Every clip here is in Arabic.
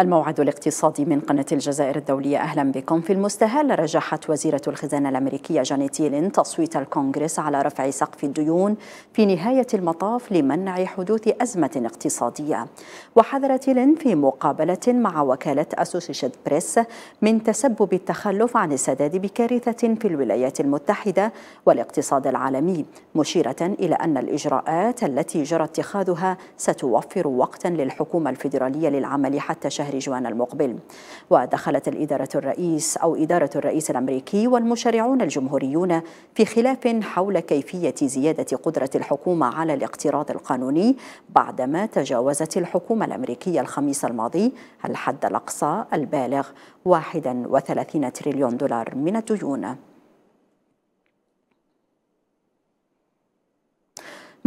الموعد الاقتصادي من قناة الجزائر الدولية أهلا بكم في المستهل رجحت وزيرة الخزانة الأمريكية جانيت يلين تصويت الكونغرس على رفع سقف الديون في نهاية المطاف لمنع حدوث أزمة اقتصادية وحذرت يلين في مقابلة مع وكالة أسوسيشد بريس من تسبب التخلف عن السداد بكارثة في الولايات المتحدة والاقتصاد العالمي مشيرة إلى أن الإجراءات التي جرى اتخاذها ستوفر وقتا للحكومة الفيدرالية للعمل حتى شهر شهر جوان المقبل ودخلت الإدارة الرئيس أو إدارة الرئيس الأمريكي والمشرعون الجمهوريون في خلاف حول كيفية زيادة قدرة الحكومة على الاقتراض القانوني بعدما تجاوزت الحكومة الأمريكية الخميس الماضي الحد الأقصى البالغ 31 تريليون دولار من الديون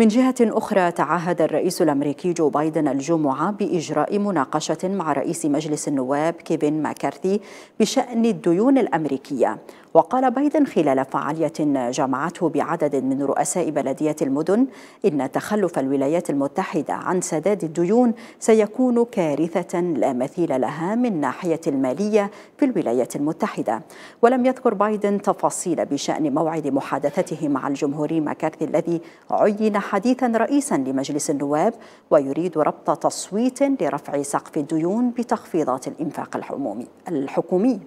من جهة أخرى تعهد الرئيس الأمريكي جو بايدن الجمعة بإجراء مناقشة مع رئيس مجلس النواب كيفين ماكارثي بشأن الديون الأمريكية وقال بايدن خلال فعالية جمعته بعدد من رؤساء بلدية المدن إن تخلف الولايات المتحدة عن سداد الديون سيكون كارثة لا مثيل لها من ناحية المالية في الولايات المتحدة ولم يذكر بايدن تفاصيل بشأن موعد محادثته مع الجمهوري ماكارثي الذي عين حديثا رئيسا لمجلس النواب ويريد ربط تصويت لرفع سقف الديون بتخفيضات الإنفاق الحكومي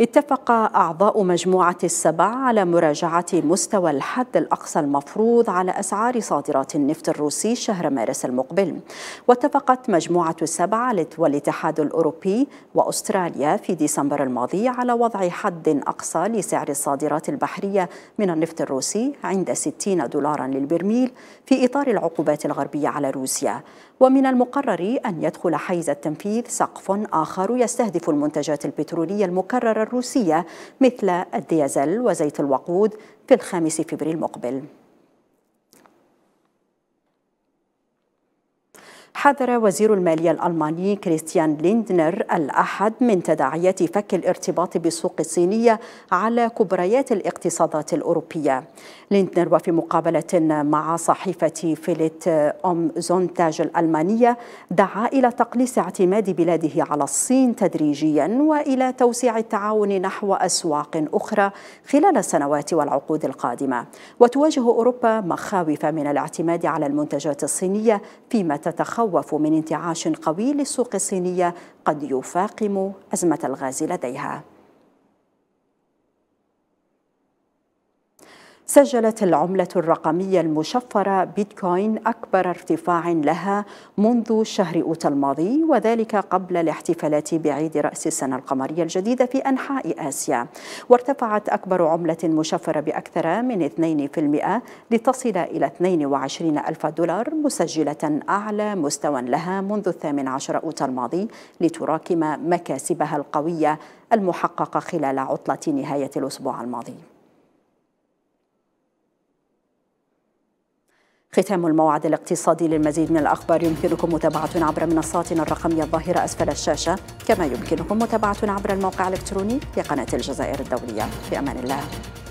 اتفق أعضاء مجموعة السبع على مراجعة مستوى الحد الأقصى المفروض على أسعار صادرات النفط الروسي شهر مارس المقبل واتفقت مجموعة السبع والاتحاد الأوروبي وأستراليا في ديسمبر الماضي على وضع حد أقصى لسعر الصادرات البحرية من النفط الروسي عند 60 دولارا للبرميل في إطار العقوبات الغربية على روسيا ومن المقرر أن يدخل حيز التنفيذ سقف آخر يستهدف المنتجات البترولية المكررة الروسية مثل الديزل وزيت الوقود في الخامس فبراير المقبل حذر وزير المالية الألماني كريستيان ليندنر الأحد من تداعيات فك الارتباط بالسوق الصينية على كبريات الاقتصادات الأوروبية ليندنر وفي مقابلة مع صحيفة فيليت أم زونتاج الألمانية دعا إلى تقليص اعتماد بلاده على الصين تدريجيا وإلى توسيع التعاون نحو أسواق أخرى خلال السنوات والعقود القادمة وتواجه أوروبا مخاوف من الاعتماد على المنتجات الصينية فيما تتخوف تتخوف من انتعاش قوي للسوق الصينية قد يفاقم أزمة الغاز لديها سجلت العملة الرقمية المشفرة بيتكوين أكبر ارتفاع لها منذ شهر أوت الماضي وذلك قبل الاحتفالات بعيد رأس السنة القمرية الجديدة في أنحاء آسيا وارتفعت أكبر عملة مشفرة بأكثر من 2% لتصل إلى 22 ألف دولار مسجلة أعلى مستوى لها منذ الثامن عشر أوت الماضي لتراكم مكاسبها القوية المحققة خلال عطلة نهاية الأسبوع الماضي ختام الموعد الاقتصادي للمزيد من الأخبار يمكنكم متابعتنا عبر منصاتنا الرقمية الظاهرة أسفل الشاشة كما يمكنكم متابعتنا عبر الموقع الإلكتروني لقناة الجزائر الدولية في أمان الله